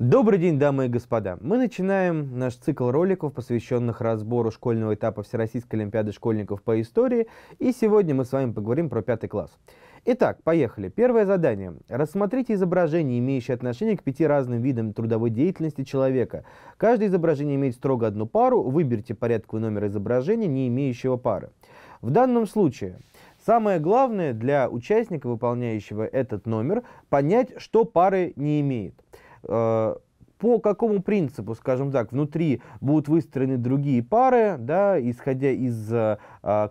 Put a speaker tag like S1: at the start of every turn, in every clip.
S1: Добрый день, дамы и господа! Мы начинаем наш цикл роликов, посвященных разбору школьного этапа Всероссийской Олимпиады школьников по истории, и сегодня мы с вами поговорим про пятый класс. Итак, поехали. Первое задание. Рассмотрите изображение, имеющее отношение к пяти разным видам трудовой деятельности человека. Каждое изображение имеет строго одну пару, выберите порядковый номер изображения, не имеющего пары. В данном случае самое главное для участника, выполняющего этот номер, понять, что пары не имеет. Э, по какому принципу, скажем так, внутри будут выстроены другие пары, да, исходя из а,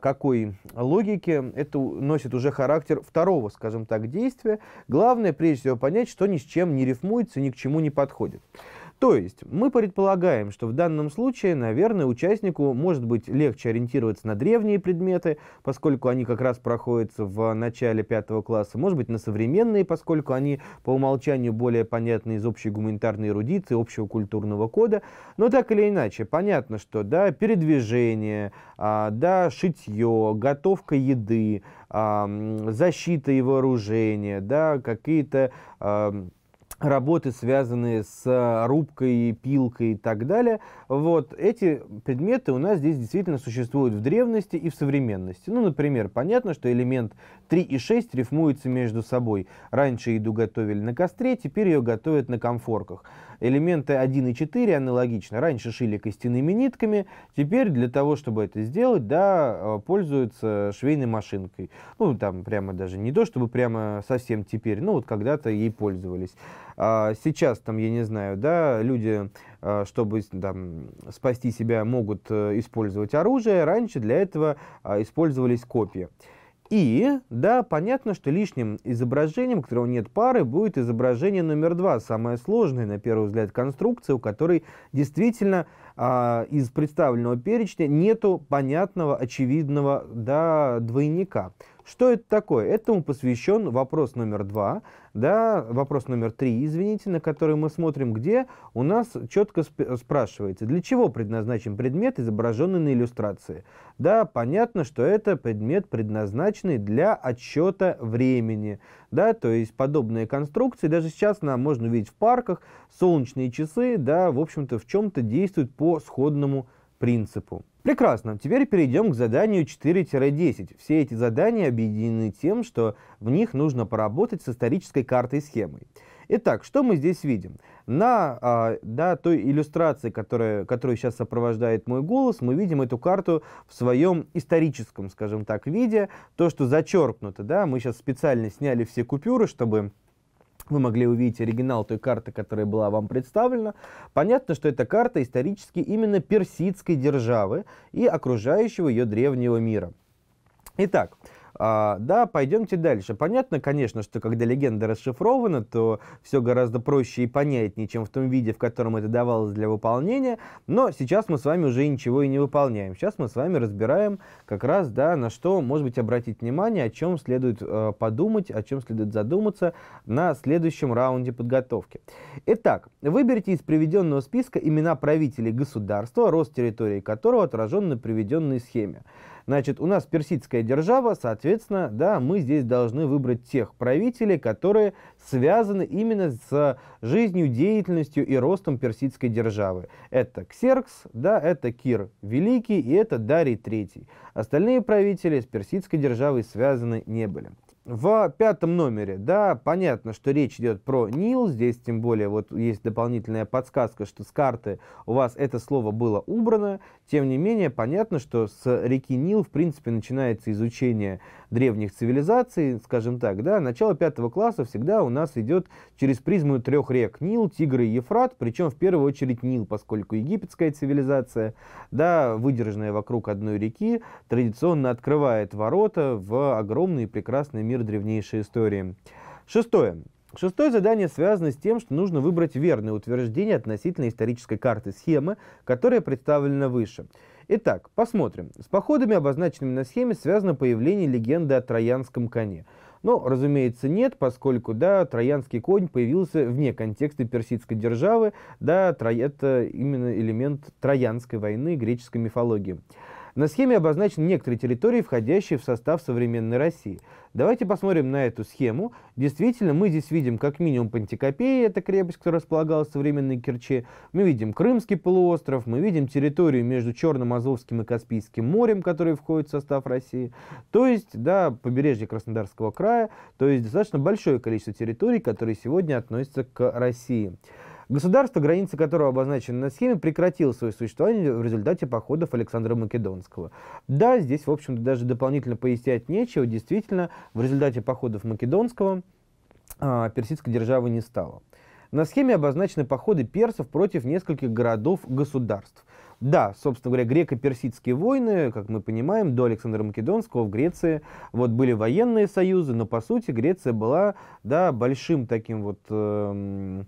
S1: какой логики, это носит уже характер второго, скажем так, действия. Главное, прежде всего, понять, что ни с чем не рифмуется, ни к чему не подходит. То есть мы предполагаем, что в данном случае, наверное, участнику может быть легче ориентироваться на древние предметы, поскольку они как раз проходятся в начале пятого класса, может быть, на современные, поскольку они по умолчанию более понятны из общей гуманитарной эрудиции, общего культурного кода. Но так или иначе, понятно, что да, передвижение, а, да, шитье, готовка еды, а, защита и вооружение, да, какие-то... А, работы, связанные с а, рубкой, пилкой и так далее. Вот эти предметы у нас здесь действительно существуют в древности и в современности. Ну, например, понятно, что элемент 3 и 6 рифмуются между собой. Раньше еду готовили на костре, теперь ее готовят на комфорках. Элементы 1 и 4 аналогично. Раньше шили костяными нитками, теперь для того, чтобы это сделать, да, а, пользуются швейной машинкой. Ну, там прямо даже не то, чтобы прямо совсем теперь, ну, вот когда-то ей пользовались. А сейчас там, я не знаю, да, люди, а, чтобы там, спасти себя, могут э, использовать оружие. Раньше для этого а, использовались копии. И, да, понятно, что лишним изображением, у которого нет пары, будет изображение номер два, самое сложное, на первый взгляд, конструкция, у которой действительно а, из представленного перечня нету понятного, очевидного, да, двойника. Что это такое? Этому посвящен вопрос номер два, да, вопрос номер три, извините, на который мы смотрим, где у нас четко спрашивается, для чего предназначен предмет, изображенный на иллюстрации. Да, понятно, что это предмет, предназначенный для отсчета времени. Да, то есть подобные конструкции, даже сейчас нам можно увидеть в парках, солнечные часы, да, в общем-то, в чем-то действуют по сходному принципу. Прекрасно. Теперь перейдем к заданию 4-10. Все эти задания объединены тем, что в них нужно поработать с исторической картой схемой. Итак, что мы здесь видим? На а, да, той иллюстрации, которая, которую сейчас сопровождает мой голос, мы видим эту карту в своем историческом, скажем так, виде. То, что зачеркнуто, да, мы сейчас специально сняли все купюры, чтобы вы могли увидеть оригинал той карты, которая была вам представлена. Понятно, что эта карта исторически именно персидской державы и окружающего ее древнего мира. Итак, а, да, пойдемте дальше. Понятно, конечно, что когда легенда расшифрована, то все гораздо проще и понятнее, чем в том виде, в котором это давалось для выполнения. Но сейчас мы с вами уже ничего и не выполняем. Сейчас мы с вами разбираем как раз, да, на что, может быть, обратить внимание, о чем следует э, подумать, о чем следует задуматься на следующем раунде подготовки. Итак, выберите из приведенного списка имена правителей государства, рост территории которого отражен на приведенной схеме. Значит, у нас персидская держава, соответственно, да, мы здесь должны выбрать тех правителей, которые связаны именно с жизнью, деятельностью и ростом персидской державы. Это Ксеркс, да, это Кир Великий и это Дарий III. Остальные правители с персидской державой связаны не были. В пятом номере, да, понятно, что речь идет про Нил, здесь тем более вот есть дополнительная подсказка, что с карты у вас это слово было убрано, тем не менее, понятно, что с реки Нил, в принципе, начинается изучение древних цивилизаций, скажем так, да, начало пятого класса всегда у нас идет через призму трех рек Нил, Тигр и Ефрат, причем в первую очередь Нил, поскольку египетская цивилизация, да, выдержанная вокруг одной реки, традиционно открывает ворота в огромный и прекрасный мир древнейшей истории. Шестое. Шестое задание связано с тем, что нужно выбрать верное утверждение относительно исторической карты схемы, которая представлена выше. Итак, посмотрим. С походами, обозначенными на схеме, связано появление легенды о троянском коне. Но, ну, разумеется, нет, поскольку, да, троянский конь появился вне контекста персидской державы, да, это именно элемент троянской войны греческой мифологии. На схеме обозначены некоторые территории, входящие в состав современной России. Давайте посмотрим на эту схему. Действительно, мы здесь видим как минимум Пантикопеи, это крепость, которая располагалась в современной Керчи. Мы видим Крымский полуостров, мы видим территорию между Черным, Азовским и Каспийским морем, которые входят в состав России. То есть, да, побережье Краснодарского края, то есть достаточно большое количество территорий, которые сегодня относятся к России. Государство, границы которого обозначены на схеме, прекратило свое существование в результате походов Александра Македонского. Да, здесь, в общем-то, даже дополнительно пояснять нечего. Действительно, в результате походов Македонского э, персидской державы не стало. На схеме обозначены походы персов против нескольких городов-государств. Да, собственно говоря, греко-персидские войны, как мы понимаем, до Александра Македонского в Греции вот были военные союзы, но по сути Греция была да, большим таким вот э,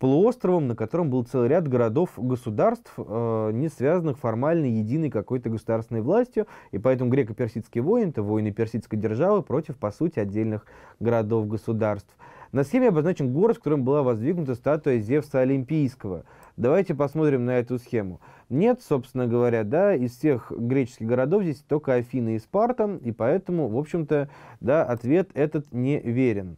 S1: полуостровом, на котором был целый ряд городов-государств, э, не связанных формально единой какой-то государственной властью, и поэтому греко-персидские войны — это войны персидской державы против, по сути, отдельных городов-государств. На схеме обозначен город, в котором была воздвигнута статуя Зевса Олимпийского. Давайте посмотрим на эту схему. Нет, собственно говоря, да, из всех греческих городов здесь только Афина и Спарта, и поэтому, в общем-то, да, ответ этот не верен.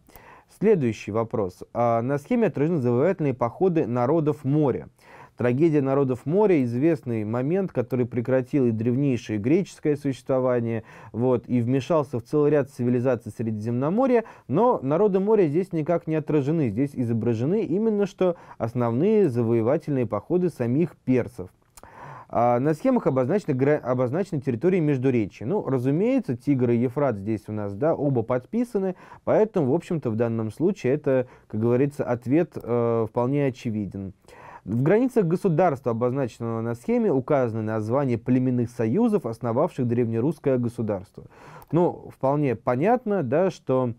S1: Следующий вопрос. А, на схеме отражены завоевательные походы народов моря. Трагедия народов моря – известный момент, который прекратил и древнейшее греческое существование, вот, и вмешался в целый ряд цивилизаций Средиземноморья, но народы моря здесь никак не отражены, здесь изображены именно что основные завоевательные походы самих персов – а, на схемах обозначены, обозначены территории Междуречия. Ну, разумеется, Тигр и Ефрат здесь у нас, да, оба подписаны, поэтому, в общем-то, в данном случае это, как говорится, ответ э, вполне очевиден. В границах государства, обозначенного на схеме, указаны названия племенных союзов, основавших древнерусское государство. Ну, вполне понятно, да, что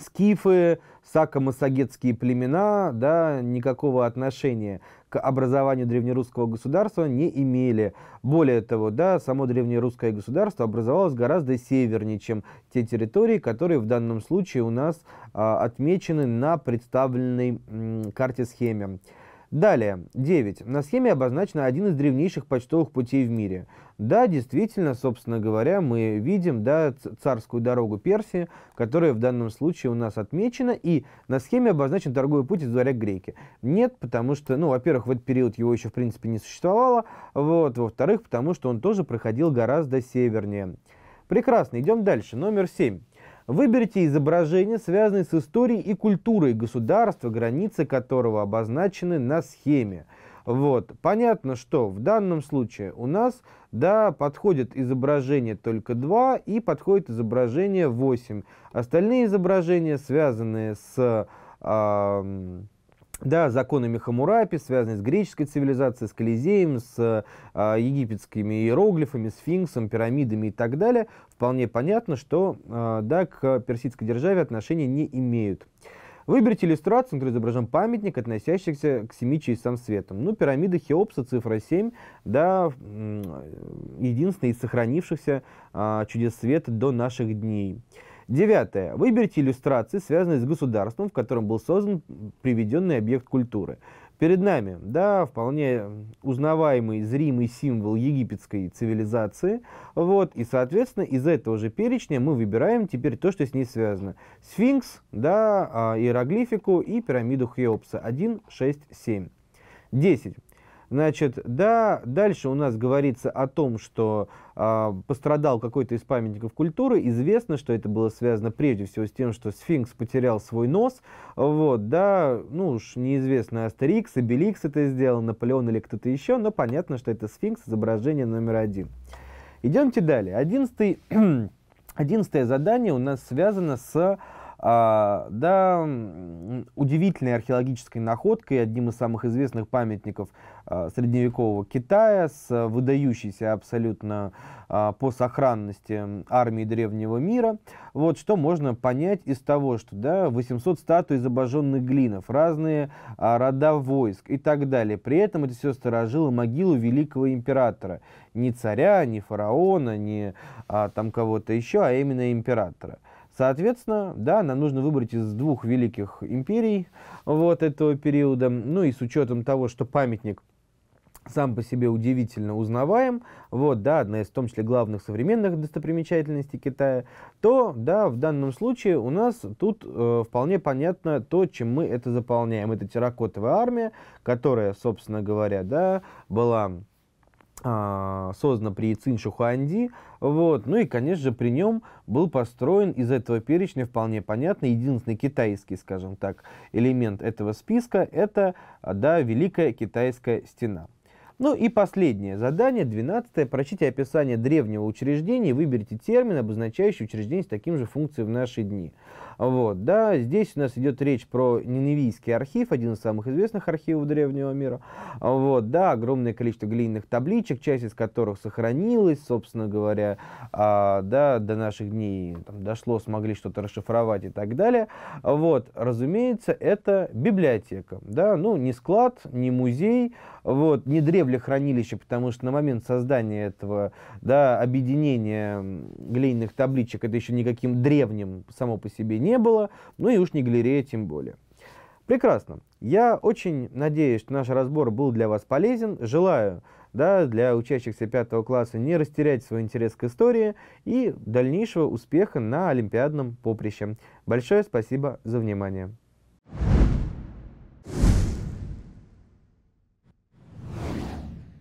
S1: скифы, сакомосагетские племена, да, никакого отношения к образованию древнерусского государства не имели. Более того, да, само древнерусское государство образовалось гораздо севернее, чем те территории, которые в данном случае у нас а, отмечены на представленной м, карте-схеме. Далее, 9. На схеме обозначен один из древнейших почтовых путей в мире. Да, действительно, собственно говоря, мы видим да, царскую дорогу Персии, которая в данном случае у нас отмечена, и на схеме обозначен торговый путь из дворя греки. Нет, потому что, ну, во-первых, в этот период его еще в принципе не существовало, вот, во-вторых, потому что он тоже проходил гораздо севернее. Прекрасно, идем дальше. Номер 7. Выберите изображения, связанные с историей и культурой государства, границы которого обозначены на схеме. Вот. Понятно, что в данном случае у нас да, подходит изображение только 2 и подходит изображение 8. Остальные изображения, связанные с... Э, да, законами Хамурапи, связанные с греческой цивилизацией, с Колизеем, с э, египетскими иероглифами, сфинксом, пирамидами и так далее, вполне понятно, что э, да, к персидской державе отношения не имеют. Выберите иллюстрацию, на которой изображен памятник, относящийся к семи часам света. Ну, пирамида Хеопса, цифра 7, да, единственная из сохранившихся а, чудес света до наших дней. Девятое. Выберите иллюстрации, связанные с государством, в котором был создан приведенный объект культуры. Перед нами, да, вполне узнаваемый, зримый символ египетской цивилизации. Вот, и, соответственно, из этого же перечня мы выбираем теперь то, что с ней связано. Сфинкс, да, а, иероглифику и пирамиду Хеопса 1, 6, 7. 10. Значит, да, дальше у нас говорится о том, что э, пострадал какой-то из памятников культуры. Известно, что это было связано прежде всего с тем, что сфинкс потерял свой нос. Вот, да, ну уж неизвестно, Астерикс, Обеликс это сделал, Наполеон или кто-то еще, но понятно, что это сфинкс, изображение номер один. Идемте далее. одиннадцатое задание у нас связано с а, да, удивительной археологической находкой, одним из самых известных памятников а, средневекового Китая, с выдающейся абсолютно а, по сохранности армии древнего мира. Вот что можно понять из того, что да, 800 статуй из глинов, разные рода войск и так далее. При этом это все сторожило могилу великого императора. Не царя, не фараона, не а, там кого-то еще, а именно императора. Соответственно, да, нам нужно выбрать из двух великих империй вот этого периода. Ну и с учетом того, что памятник сам по себе удивительно узнаваем, вот, да, одна из, в том числе, главных современных достопримечательностей Китая, то, да, в данном случае у нас тут э, вполне понятно то, чем мы это заполняем. Это терракотовая армия, которая, собственно говоря, да, была а, создана при Цин Шухуанди. Вот. Ну и, конечно же, при нем был построен из этого перечня вполне понятный единственный китайский, скажем так, элемент этого списка – это да, Великая Китайская Стена – ну и последнее задание, 12. Прочтите описание древнего учреждения выберите термин, обозначающий учреждение с таким же функцией в наши дни. Вот, да, здесь у нас идет речь про Ниневийский архив, один из самых известных архивов древнего мира. Вот, да, огромное количество глиняных табличек, часть из которых сохранилась, собственно говоря, а, да, до наших дней там, дошло, смогли что-то расшифровать и так далее. Вот, разумеется, это библиотека, да, ну, не склад, не музей, вот, не древний земли хранилища, потому что на момент создания этого да, объединения глиняных табличек это еще никаким древним само по себе не было, ну и уж не галерея тем более. Прекрасно. Я очень надеюсь, что наш разбор был для вас полезен. Желаю да, для учащихся пятого класса не растерять свой интерес к истории и дальнейшего успеха на олимпиадном поприще. Большое спасибо за внимание.